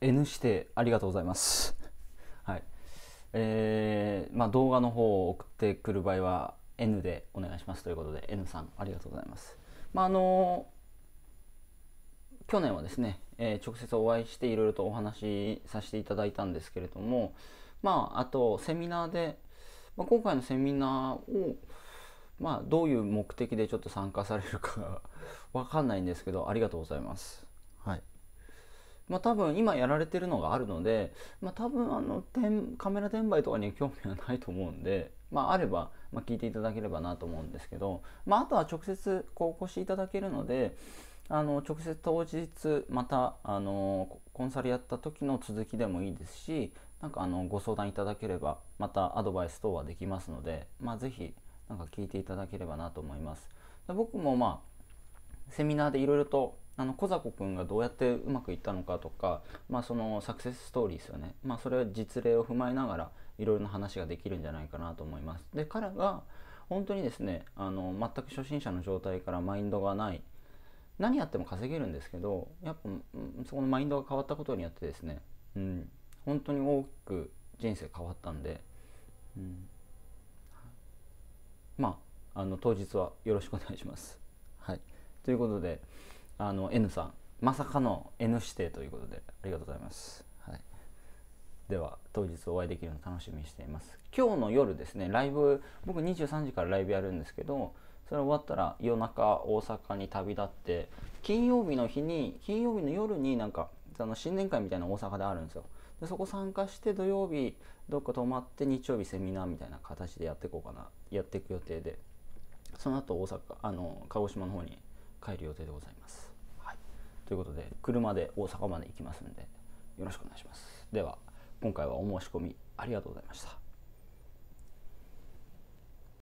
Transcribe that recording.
N 指定ありがとうございます はいえー、まあ、動画の方を送ってくる場合は N でお願いしますということで N さんありがとうございますまああのー、去年はですね、えー、直接お会いしていろいろとお話しさせていただいたんですけれどもまああとセミナーで、まあ、今回のセミナーをまあどういう目的でちょっと参加されるか わかんないんですけどありがとうございますはいまあ、多分今やられてるのがあるので、まあ、多分あのカメラ転売とかに興味はないと思うんで、まあ、あれば、ま聞いていただければなと思うんですけど、まあ、とは直接こうお越しいただけるのであの直接当日またあのコンサルやった時の続きでもいいですしなんかあのご相談いただければまたアドバイス等はできますので、まあ、是非何か聞いていただければなと思います。僕もまあセミナーでいろとあの小坂君がどうやってうまくいったのかとか、まあ、そのサクセスストーリーですよね、まあ、それは実例を踏まえながらいろいろな話ができるんじゃないかなと思います。で彼が本当にですねあの全く初心者の状態からマインドがない何やっても稼げるんですけどやっぱそこのマインドが変わったことによってですね、うん、本当に大きく人生変わったんで、うん、まああの当日はよろしくお願いします。はい、ということで。あの N さんまさかの N 指定ということでありがとうございます、はい、では当日お会いできるの楽しみにしています今日の夜ですねライブ僕23時からライブやるんですけどそれ終わったら夜中大阪に旅立って金曜日の日に金曜日の夜になんかその新年会みたいな大阪であるんですよでそこ参加して土曜日どっか泊まって日曜日セミナーみたいな形でやっていこうかなやっていく予定でその後大阪あの鹿児島の方に帰る予定でございます。はい、ということで車で大阪まで行きますんでよろしくお願いします。では今回はお申し込みありがとうございました。